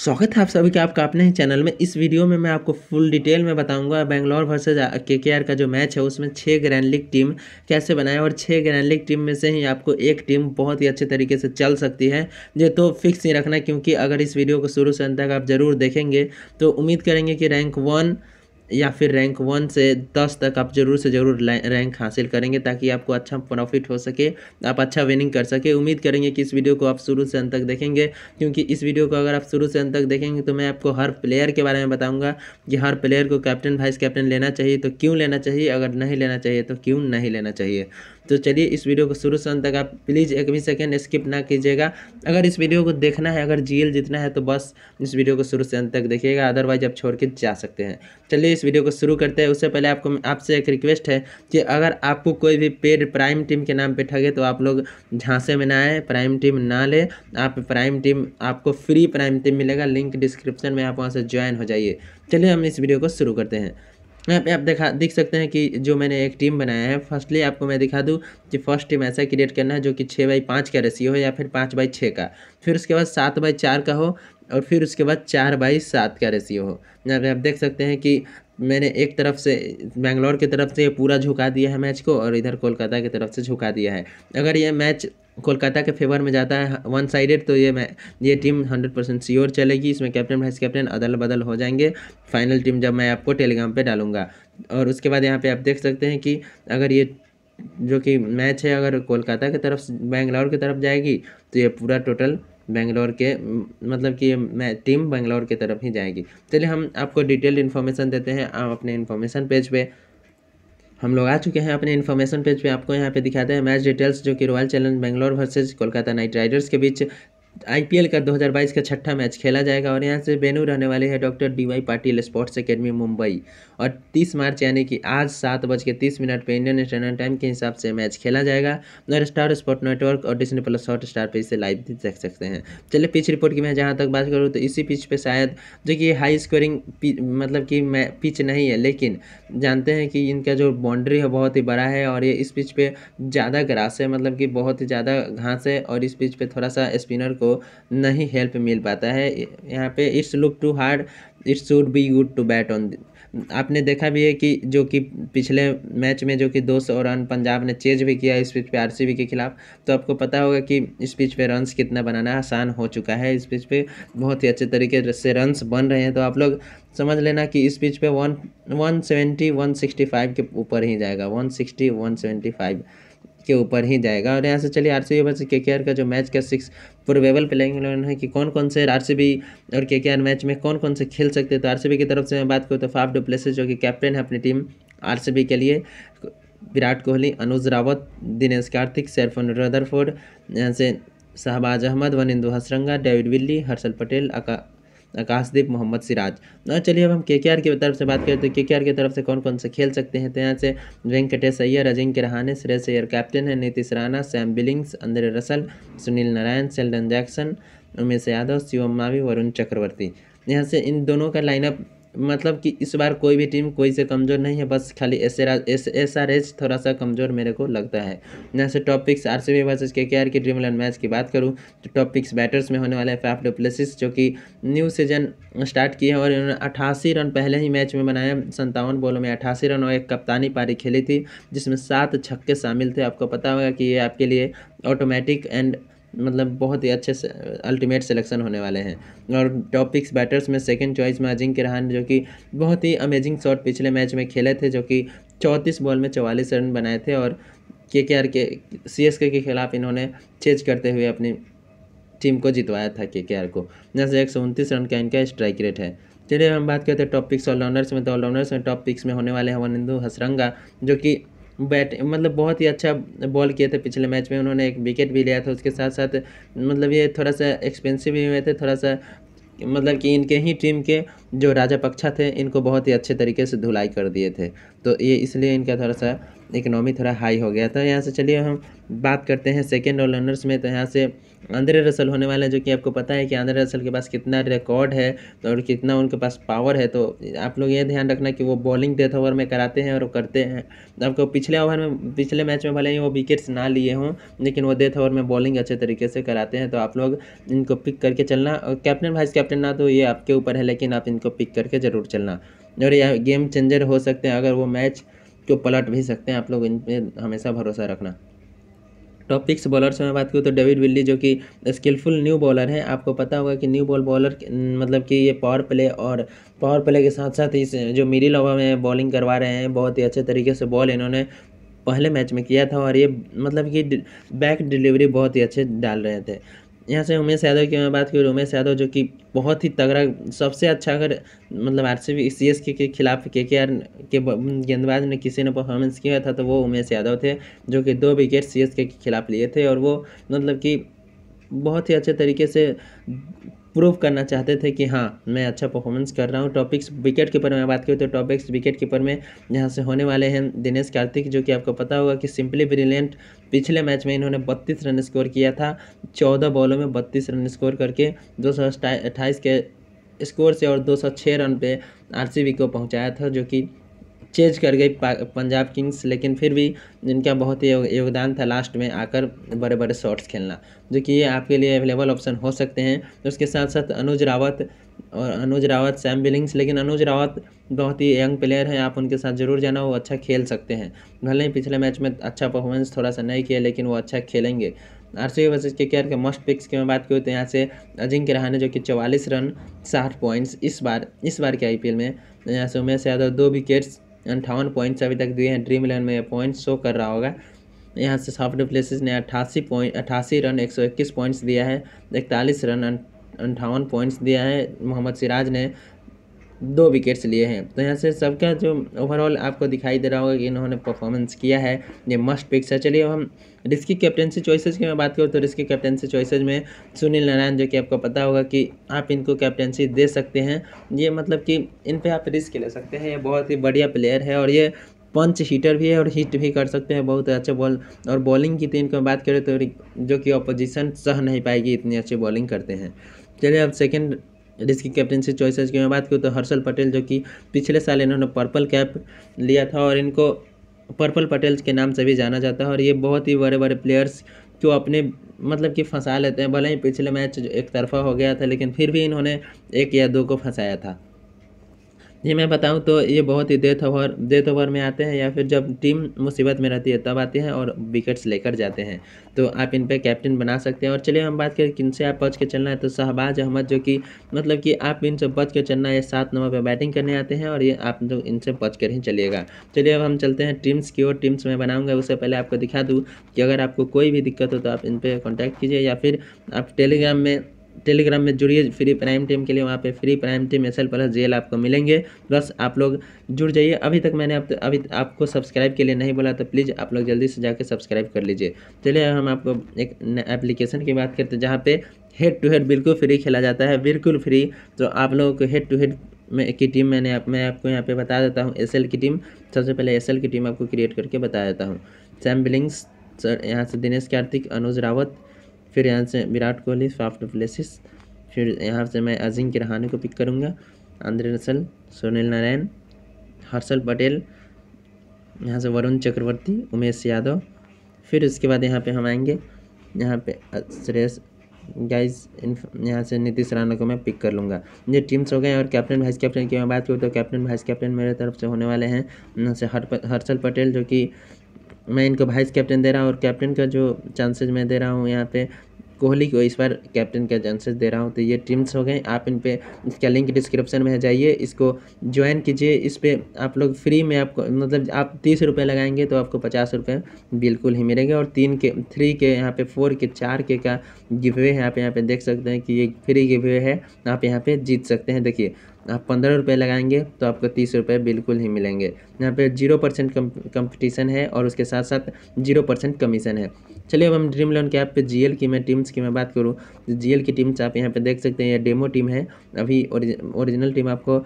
स्वागत है आप सभी का आपका अपने ही चैनल में इस वीडियो में मैं आपको फुल डिटेल में बताऊंगा Bangalore versus K K are का जो मैच है उसमें छः ग्रैंड लीग टीम कैसे बनाए और छः ग्रैंड लीग टीम में से ही आपको एक टीम बहुत ही अच्छे तरीके से चल सकती है ये तो फिक्स नहीं रखना क्योंकि अगर इस वीडियो को शुरू से अंत तक आप ज़रूर देखेंगे तो उम्मीद करेंगे कि रैंक वन या फिर रैंक वन से दस तक आप ज़रूर से ज़रूर रैंक हासिल करेंगे ताकि आपको अच्छा प्रॉफिट हो सके आप अच्छा विनिंग कर सके उम्मीद करेंगे कि इस वीडियो को आप शुरू से अंत तक देखेंगे क्योंकि इस वीडियो को अगर आप शुरू से अंत तक देखेंगे तो मैं आपको हर प्लेयर के बारे में बताऊँगा कि हर प्लेयर को कैप्टन वाइस कैप्टन लेना चाहिए तो क्यों लेना चाहिए अगर नहीं लेना चाहिए तो क्यों नहीं लेना चाहिए तो चलिए इस वीडियो को शुरू से अंत तक आप प्लीज़ एक भी सेकेंड स्किप ना कीजिएगा अगर इस वीडियो को देखना है अगर जी जितना है तो बस इस वीडियो को शुरू से अंत तक देखिएगा अदरवाइज आप छोड़ के जा सकते हैं चलिए इस वीडियो को शुरू करते हैं उससे पहले आपको आपसे एक रिक्वेस्ट है कि अगर आपको कोई भी पेड प्राइम टीम के नाम पर ठगे तो आप लोग झांसे में ना आए प्राइम टीम ना ले आप प्राइम टीम आपको फ्री प्राइम टीम मिलेगा लिंक डिस्क्रिप्शन में आप वहाँ से ज्वाइन हो जाइए चलिए हम इस वीडियो को शुरू करते हैं यहाँ पे आप देखा देख सकते हैं कि जो मैंने एक टीम बनाया है फर्स्टली आपको मैं दिखा दूँ कि फर्स्ट टीम ऐसा क्रिएट करना है जो कि छः बाई पाँच का रेसियो हो या फिर पाँच बाई छः का फिर उसके बाद सात बाई चार का हो और फिर उसके बाद चार बाई सात का रेसियो हो यहाँ पे आप देख सकते हैं कि मैंने एक तरफ से बैंगलोर की तरफ से पूरा झुका दिया है मैच को और इधर कोलकाता की तरफ से झुका दिया है अगर ये मैच कोलकाता के फेवर में जाता है वन साइडेड तो ये मैं ये टीम हंड्रेड परसेंट श्योर चलेगी इसमें कैप्टन वाइस कैप्टन अदल बदल हो जाएंगे फाइनल टीम जब मैं आपको टेलीग्राम पे डालूंगा और उसके बाद यहाँ पे आप देख सकते हैं कि अगर ये जो कि मैच है अगर कोलकाता की तरफ बैंगलोर की तरफ जाएगी तो ये पूरा टोटल बेंगलोर के मतलब कि मैं टीम बेंगलोर की तरफ ही जाएगी चलिए हम आपको डिटेल्ड इन्फॉर्मेशन देते हैं आप अपने इन्फॉर्मेशन पेज पे हम लोग आ चुके हैं अपने इन्फॉर्मेशन पेज पे आपको यहाँ पे दिखाते हैं मैच डिटेल्स जो कि Royal Challenge Bangalore versus Kolkata Knight Riders के बीच आईपीएल का 2022 का छठा मैच खेला जाएगा और यहाँ से बेनू रहने वाले हैं Doctor D Y Patil Sports Academy Mumbai और 30 मार्च यानी कि आज सात बज के तीस मिनट पर इंडियन स्टैंडर्ड टाइम के हिसाब से मैच खेला जाएगा और स्टार स्पोर्ट नेटवर्क और डिस्ने प्लस हॉट स्टार पर इसे लाइव देख सकते हैं चलिए पिच रिपोर्ट की मैं जहाँ तक बात करूँ तो इसी पिच पर शायद जो कि हाई स्कोरिंग मतलब कि पिच नहीं है लेकिन जानते हैं कि इनका जो बाउंड्री है बहुत ही बड़ा है और ये इस पिच पर ज़्यादा ग्रास है मतलब कि बहुत ही ज़्यादा घास है और इस पिच पर थोड़ा सा स्पिनर को नहीं हेल्प मिल पाता है यहाँ पे it's look too hard it's should be good to bat on आपने देखा भी है कि जो कि पिछले मैच में जो कि दो सौ रन पंजाब ने चेज भी किया इस पिच पे आरसीबी के खिलाफ तो आपको पता होगा कि इस पिच पे रन्स कितना बनाना आसान हो चुका है इस पिच पे बहुत ही अच्छे तरीके से रन्स बन रहे हैं तो आप लोग समझ लेना कि इस पिच पे one one seventy one sixty five के ऊपर ही जाएगा one sixty one seventy five के ऊपर ही जाएगा और यहाँ से चलिए are C B versus K K are का जो मैच का सिक्स प्रोबेबल प्लेइंग इलेवन है कि कौन कौन से आर सी बी और के के आर मैच में कौन कौन से खेल सकते हैं तो आर सी बी की तरफ से मैं बात करूँ तो फाफ डुप्लेसिस जो कि कैप्टन है अपनी टीम आर सी बी के लिए विराट कोहली अनुज रावत दिनेश कार्तिक सैरफन रदरफोर्ड यहाँ से शहबाज अहमद वनिंदु हसरंगा डेविड विल्ली हर्षल पटेल अका आकाशदीप मोहम्मद सिराज और चलिए अब हम के की तरफ से बात करें तो के की तरफ से कौन कौन से खेल सकते हैं तो यहाँ से वेंकटेश अय्यर अजिंक्य रहाने श्रेष अयर कैप्टन है Nitish Rana Sam Billings Andre Russell Sunil Narine Sheldon Jackson Umesh Yadav Shivam Mavi Varun Chakravarthy यहाँ से इन दोनों का लाइनअप मतलब कि इस बार कोई भी टीम कोई से कमज़ोर नहीं है बस खाली एस एस आर एच थोड़ा सा कमज़ोर मेरे को लगता है जैसे topics top picks R C B versus K K are की ड्रीम इलेवन मैच की बात करूँ तो टॉप पिक्स बैटर्स में होने वाला है फैफ डुप्लेसिस जो कि न्यू सीजन स्टार्ट किया और इन्होंने अठासी रन पहले ही मैच में बनाए संतावन बॉलों में अठासी रन और एक कप्तानी पारी खेली थी जिसमें सात छक्के शामिल थे आपको पता होगा कि ये आपके लिए ऑटोमेटिक एंड मतलब बहुत ही अच्छे से अल्टीमेट सिलेक्शन होने वाले हैं और टॉप पिक्स बैटर्स में सेकंड चॉइस में अजिंक्य रहान जो कि बहुत ही अमेजिंग शॉट पिछले मैच में खेले थे जो कि चौंतीस बॉल में चवालीस रन बनाए थे और के के आर के सी एस के के खिलाफ इन्होंने चेज करते हुए अपनी टीम को जितवाया था के के आर को जैसे एक सौ उनतीस रन का इनका स्ट्राइक रेट है चलिए हम बात करते हैं टॉप पिक्स ऑलराउंडर्स में तो ऑलराउंडर्स में टॉप पिक्स में होने वाले हैं वनिंदु हसरंगा जो कि बैट मतलब बहुत ही अच्छा बॉल किए थे पिछले मैच में उन्होंने एक विकेट भी लिया था उसके साथ साथ मतलब ये थोड़ा सा एक्सपेंसिव भी हुए थे थोड़ा सा मतलब कि इनके ही टीम के जो राजा पक्षा थे इनको बहुत ही अच्छे तरीके से धुलाई कर दिए थे तो ये इसलिए इनका थोड़ा सा इकोनॉमी थोड़ा हाई हो गया था यहाँ से चलिए हम बात करते हैं सेकेंड ऑल रनर्स में तो यहाँ से आंद्रे रसल होने वाला जो कि आपको पता है कि आंद्रे रसल के पास कितना रिकॉर्ड है और कितना उनके पास पावर है तो आप लोग ये ध्यान रखना कि वो बॉलिंग डेथ ओवर में कराते हैं और करते हैं आपको पिछले ओवर में पिछले मैच में भले ही वो विकेट्स ना लिए हों लेकिन वो डेथ ओवर में बॉलिंग अच्छे तरीके से कराते हैं तो आप लोग इनको पिक करके चलना और कैप्टन वाइस कैप्टन ना तो ये आपके ऊपर है लेकिन आप इनको उनको पिक करके ज़रूर चलना और यह गेम चेंजर हो सकते हैं अगर वो मैच को पलट भी सकते हैं आप लोग इन पर हमेशा भरोसा रखना टॉप सिक्स से मैं बात करूँ तो डेविड विल्ली जो कि स्किलफुल न्यू बॉलर है आपको पता होगा कि न्यू बॉल बॉलर मतलब कि ये पावर प्ले और पावर प्ले के साथ साथ इस जो मिडिल ओवर में बॉलिंग करवा रहे हैं बहुत ही अच्छे तरीके से बॉल इन्होंने पहले मैच में किया था और ये मतलब कि बैक डिलीवरी बहुत ही अच्छे डाल रहे थे यहाँ से उमेश यादव की मैं बात करूँ उमेश यादव जो कि बहुत ही तगड़ा सबसे अच्छा अगर मतलब R C B C S K खिलाफ के के आर के गेंदबाज ने किसी ने परफॉर्मेंस किया था तो वो उमेश यादव थे जो कि दो विकेट सी एस के खिलाफ लिए थे और वो मतलब कि बहुत ही अच्छे तरीके से प्रूव करना चाहते थे कि हाँ मैं अच्छा परफॉर्मेंस कर रहा हूँ टॉपिक्स विकेट कीपर में बात करूँ तो टॉपिक्स विकेट कीपर में यहाँ से होने वाले हैं दिनेश कार्तिक जो कि आपको पता होगा कि सिंपली ब्रिलियंट पिछले मैच में इन्होंने बत्तीस रन स्कोर किया था चौदह बॉलों में बत्तीस रन स्कोर करके दो सौ के स्कोर से और दो सौ छः रन पे आर को पहुँचाया था जो कि चेज कर गई पंजाब किंग्स लेकिन फिर भी इनका बहुत ही योगदान था लास्ट में आकर बड़े बड़े शॉट्स खेलना जो कि ये आपके लिए अवेलेबल ऑप्शन हो सकते हैं तो उसके साथ साथ अनुज रावत और अनुज रावत सैम बिलिंग्स लेकिन अनुज रावत बहुत ही यंग प्लेयर हैं आप उनके साथ ज़रूर जाना वो अच्छा खेल सकते हैं भले ही पिछले मैच में अच्छा परफॉर्मेंस थोड़ा सा नहीं किया लेकिन वो अच्छा खेलेंगे आर सी वर्सेज के के मस्ट पिक्स की मैं बात करूँ तो यहाँ से अजिंक्य रहाने जो कि चौवालीस रन साठ पॉइंट्स इस बार इस बार के आई में यहाँ से उमेश यादव दो विकेट्स अंठावन पॉइंट्स अभी तक दिए हैं ड्रीम इलेवन में पॉइंट्स शो कर रहा होगा यहाँ से साफ डिप्लेसिस ने अट्ठासी पॉइंट अट्ठासी रन एक सौ इक्कीस पॉइंट्स दिया है इकतालीस रन अं, अंठावन पॉइंट्स दिया है मोहम्मद सिराज ने दो विकेट्स लिए हैं तो यहाँ से सबका जो ओवरऑल आपको दिखाई दे रहा होगा कि इन्होंने परफॉर्मेंस किया है ये मस्ट पिक्स है चलिए हम रिस्की कैप्टनसी चॉइसेज की मैं बात करूँ तो रिस्की कैप्टनसी चॉइसेस में सुनील नारायण जो कि आपको पता होगा कि आप इनको कैप्टनसी दे सकते हैं ये मतलब कि इन पर आप रिस्क ले सकते हैं ये बहुत ही बढ़िया प्लेयर है और ये पंच हीटर भी है और हिट भी कर सकते हैं बहुत अच्छे बॉल और बॉलिंग की तीन की बात करें तो जो कि ऑपोजिशन सह नहीं पाएगी इतनी अच्छी बॉलिंग करते हैं चलिए अब सेकेंड जिसकी कैप्टनशिप चॉइसेस की मैं बात करूँ तो हर्षल पटेल जो कि पिछले साल इन्होंने पर्पल कैप लिया था और इनको पर्पल पटेल के नाम से भी जाना जाता है और ये बहुत ही बड़े बड़े प्लेयर्स को अपने मतलब कि फंसा लेते हैं भले ही पिछले मैच एक तरफा हो गया था लेकिन फिर भी इन्होंने एक या दो को फंसाया था जी मैं बताऊँ तो ये बहुत ही डेथ ओवर डेथ ओवर में आते हैं या फिर जब टीम मुसीबत में रहती है तब आते हैं और विकेट्स लेकर जाते हैं तो आप इन पर कैप्टन बना सकते हैं और चलिए हम बात करें किनसे आप बच के चलना है तो शहबाज अहमद जो कि मतलब कि आप इनसे बच के चलना है सात नंबर पर बैटिंग करने आते हैं और ये आप तो इनसे बच कर ही चलिएगा चलिए अब हम चलते हैं टीम्स की ओर टीम्स में बनाऊँगा उससे पहले आपको दिखा दूँ कि अगर आपको कोई भी दिक्कत हो तो आप इन पर कॉन्टैक्ट कीजिए या फिर आप टेलीग्राम में टेलीग्राम में जुड़िए फ्री प्राइम टीम के लिए वहाँ पे free prime team S L plus L आपको मिलेंगे बस आप लोग जुड़ जाइए अभी तक मैंने आप, अभी आपको सब्सक्राइब के लिए नहीं बोला तो प्लीज़ आप लोग जल्दी से जाकर सब्सक्राइब कर लीजिए चलिए हम आपको एक एप्लीकेशन की बात करते हैं जहाँ पे हेड टू हेड बिल्कुल फ्री खेला जाता है बिल्कुल फ्री तो आप लोगों को हेड टू हेड में की टीम मैंने आप, मैं आपको यहाँ पे बता देता हूँ एस की टीम सबसे पहले एस की टीम आपको क्रिएट करके बता देता हूँ सैम बिलिंग्स सर यहाँ से दिनेश कार्तिक अनुज रावत फिर यहाँ से विराट कोहली सॉफ्ट प्लेसिस फिर यहाँ से मैं अजिंक्य रहाने को पिक करूँगा आंद्रे रसल सुनील नारायण हर्षल पटेल यहाँ से वरुण चक्रवर्ती उमेश यादव फिर उसके बाद यहाँ पे हम आएंगे यहाँ पे श्रेयस गाइस यहाँ से नीतीश राणा को मैं पिक कर लूँगा ये टीम्स हो गए और कैप्टन वाइस कैप्टन की मैं बात करूँ तो कैप्टन वाइस कैप्टन मेरे तरफ से होने वाले हैं यहाँ से हर हर्षल पटेल जो कि मैं इनको वाइस कैप्टन दे रहा हूँ और कैप्टन का जो चांसेस मैं दे रहा हूँ यहाँ पे कोहली को इस बार कैप्टन का चांसेस दे रहा हूँ तो ये टीम्स हो गए आप इन पर इसका लिंक डिस्क्रिप्शन में जाइए इसको ज्वाइन कीजिए इस पर आप लोग फ्री में आपको मतलब आप तीस रुपये लगाएंगे तो आपको पचास रुपये बिल्कुल ही मिलेंगे और तीन के थ्री के यहाँ पे फोर के चार के का गिवे है आप यहाँ पे देख सकते हैं कि ये फ्री गिवे है आप यहाँ पे जीत सकते हैं देखिए आप पंद्रह रुपये लगाएंगे तो आपको तीस रुपये बिल्कुल ही मिलेंगे यहाँ पे जीरो परसेंट कंपटीशन है और उसके साथ साथ जीरो परसेंट कमीशन है चलिए अब हम ड्रीम लोन के ऐप पे जीएल की मैं टीम्स की मैं बात करूँ जीएल की टीम्स आप यहाँ पे देख सकते हैं ये डेमो टीम है अभी ओरिजिनल टीम आपको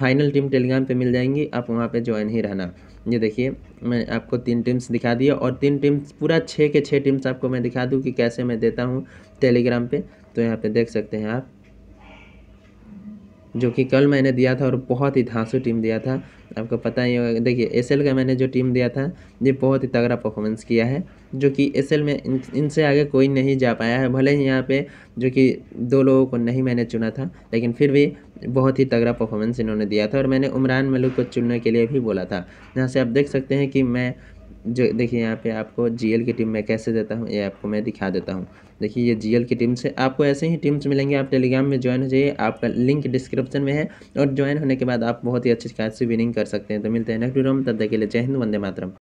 फाइनल टीम टेलीग्राम पर मिल जाएंगी आप वहाँ पर ज्वाइन ही रहना ये देखिए मैं आपको तीन टीम्स दिखा दिया और तीन टीम्स पूरा छः के छः टीम्स आपको मैं दिखा दूँ कि कैसे मैं देता हूँ टेलीग्राम पर तो यहाँ पर देख सकते हैं आप जो कि कल मैंने दिया था और बहुत ही धांसू टीम दिया था आपको पता ही होगा देखिए एस का मैंने जो टीम दिया था ये बहुत ही तगड़ा परफॉर्मेंस किया है जो कि एस में इन इनसे आगे कोई नहीं जा पाया है भले ही यहाँ पे जो कि दो लोगों को नहीं मैंने चुना था लेकिन फिर भी बहुत ही तगड़ा परफॉर्मेंस इन्होंने दिया था और मैंने उमरान मलिक को चुनने के लिए भी बोला था यहाँ से आप देख सकते हैं कि मैं जो देखिए यहाँ पे आपको जीएल की टीम मैं कैसे देता हूँ ये आपको मैं दिखा देता हूँ देखिए ये जीएल की टीम से आपको ऐसे ही टीम्स मिलेंगे आप टेलीग्राम में ज्वाइन हो जाइए आपका लिंक डिस्क्रिप्शन में है और ज्वाइन होने के बाद आप बहुत ही अच्छी से विनिंग कर सकते हैं तो मिलते हैं नेक्स्ट वीडियो में तब तक के लिए जय हिंद वंदे मातरम